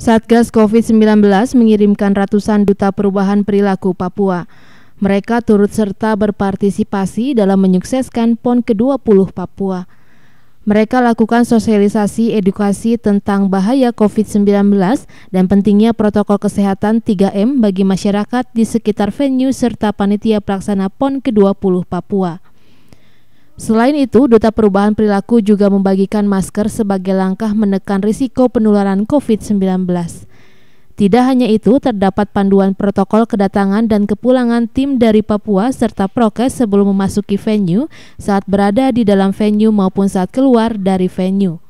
Satgas COVID-19 mengirimkan ratusan duta perubahan perilaku Papua. Mereka turut serta berpartisipasi dalam menyukseskan PON ke-20 Papua. Mereka lakukan sosialisasi edukasi tentang bahaya COVID-19 dan pentingnya protokol kesehatan 3M bagi masyarakat di sekitar venue serta panitia pelaksana PON ke-20 Papua. Selain itu, Duta Perubahan Perilaku juga membagikan masker sebagai langkah menekan risiko penularan COVID-19. Tidak hanya itu, terdapat panduan protokol kedatangan dan kepulangan tim dari Papua serta prokes sebelum memasuki venue, saat berada di dalam venue maupun saat keluar dari venue.